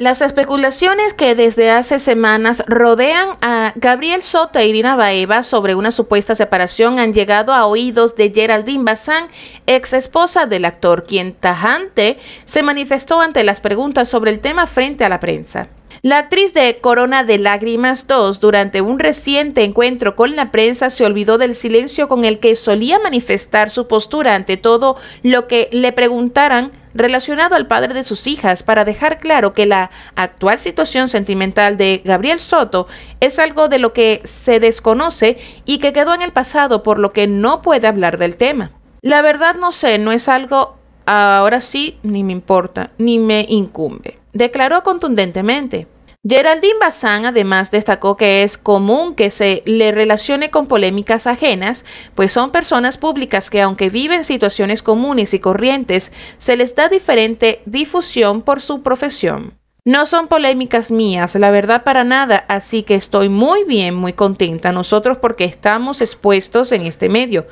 Las especulaciones que desde hace semanas rodean a Gabriel Sota e Irina Baeva sobre una supuesta separación han llegado a oídos de Geraldine Bazán, ex esposa del actor, quien tajante se manifestó ante las preguntas sobre el tema frente a la prensa. La actriz de Corona de Lágrimas 2, durante un reciente encuentro con la prensa, se olvidó del silencio con el que solía manifestar su postura ante todo lo que le preguntaran relacionado al padre de sus hijas para dejar claro que la actual situación sentimental de Gabriel Soto es algo de lo que se desconoce y que quedó en el pasado por lo que no puede hablar del tema. La verdad no sé, no es algo ahora sí ni me importa, ni me incumbe declaró contundentemente. Geraldine Bazán además destacó que es común que se le relacione con polémicas ajenas, pues son personas públicas que aunque viven situaciones comunes y corrientes, se les da diferente difusión por su profesión. No son polémicas mías, la verdad para nada, así que estoy muy bien, muy contenta nosotros porque estamos expuestos en este medio,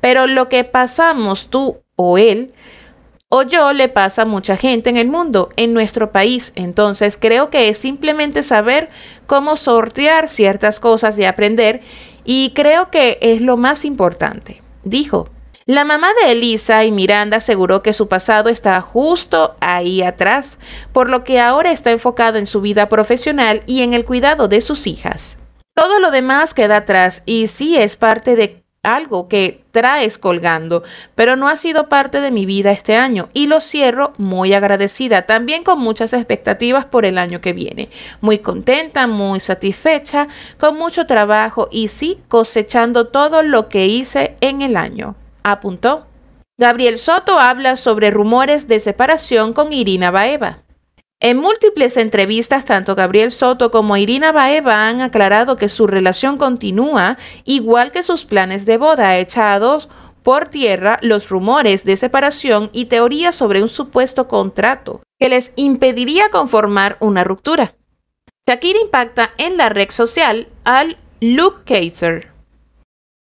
pero lo que pasamos tú o él o yo le pasa a mucha gente en el mundo, en nuestro país. Entonces creo que es simplemente saber cómo sortear ciertas cosas y aprender y creo que es lo más importante. Dijo, la mamá de Elisa y Miranda aseguró que su pasado está justo ahí atrás, por lo que ahora está enfocada en su vida profesional y en el cuidado de sus hijas. Todo lo demás queda atrás y sí es parte de algo que traes colgando, pero no ha sido parte de mi vida este año y lo cierro muy agradecida, también con muchas expectativas por el año que viene, muy contenta, muy satisfecha, con mucho trabajo y sí cosechando todo lo que hice en el año, apuntó. Gabriel Soto habla sobre rumores de separación con Irina Baeva. En múltiples entrevistas, tanto Gabriel Soto como Irina Baeva han aclarado que su relación continúa, igual que sus planes de boda echados por tierra los rumores de separación y teorías sobre un supuesto contrato que les impediría conformar una ruptura. Shakira impacta en la red social al Luke Kaiser.